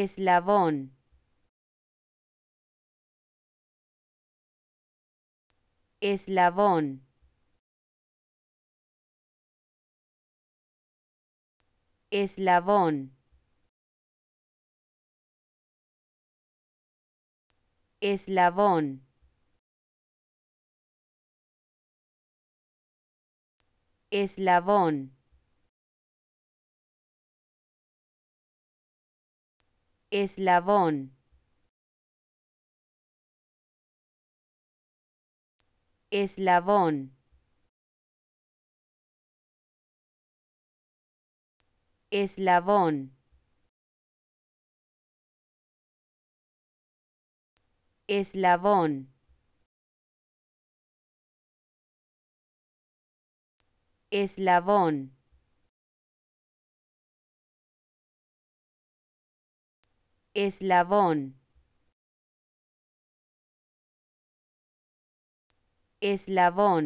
eslabón, eslabón, eslabón, eslabón. eslabón eslabón, eslabón, eslabón, eslabón. eslabón eslabón, eslabón.